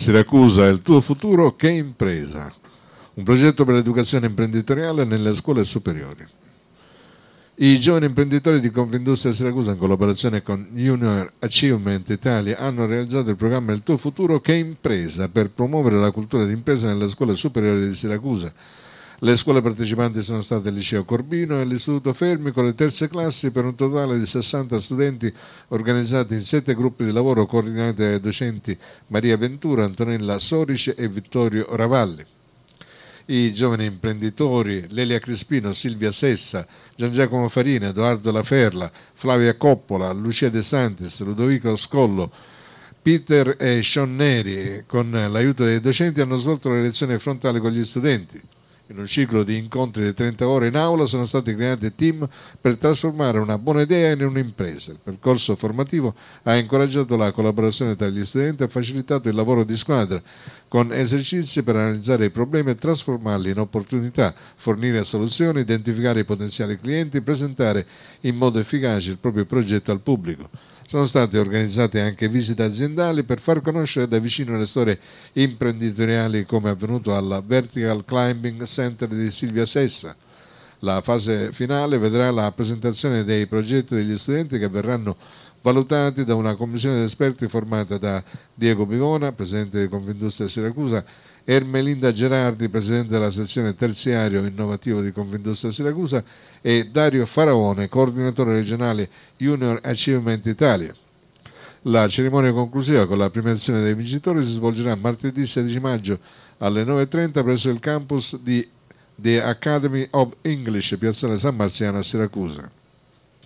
Siracusa il tuo futuro che impresa. Un progetto per l'educazione imprenditoriale nelle scuole superiori. I giovani imprenditori di Confindustria Siracusa in collaborazione con Junior Achievement Italia hanno realizzato il programma Il tuo futuro che impresa per promuovere la cultura d'impresa nelle scuole superiori di Siracusa le scuole partecipanti sono state il liceo Corbino e l'istituto Fermi con le terze classi per un totale di 60 studenti organizzati in sette gruppi di lavoro coordinati dai docenti Maria Ventura, Antonella Sorice e Vittorio Ravalli i giovani imprenditori Lelia Crispino, Silvia Sessa, Gian Giacomo Farina, Edoardo Laferla, Flavia Coppola, Lucia De Santis, Ludovico Scollo, Peter e Sean Neri, con l'aiuto dei docenti, hanno svolto le lezioni frontali con gli studenti. In un ciclo di incontri di 30 ore in aula sono stati creati team per trasformare una buona idea in un'impresa. Il percorso formativo ha incoraggiato la collaborazione tra gli studenti e ha facilitato il lavoro di squadra con esercizi per analizzare i problemi e trasformarli in opportunità, fornire soluzioni, identificare i potenziali clienti e presentare in modo efficace il proprio progetto al pubblico. Sono state organizzate anche visite aziendali per far conoscere da vicino le storie imprenditoriali come è avvenuto al Vertical Climbing Center di Silvia Sessa. La fase finale vedrà la presentazione dei progetti degli studenti che verranno valutati da una commissione di esperti formata da Diego Bigona, presidente di Confindustria Siracusa, Ermelinda Gerardi, presidente della sezione terziario innovativo di Confindustria Siracusa, e Dario Faraone, coordinatore regionale Junior Achievement Italia. La cerimonia conclusiva con la premiazione dei vincitori si svolgerà martedì 16 maggio alle 9.30 presso il campus di The Academy of English, piazzale San Marziano a Siracusa.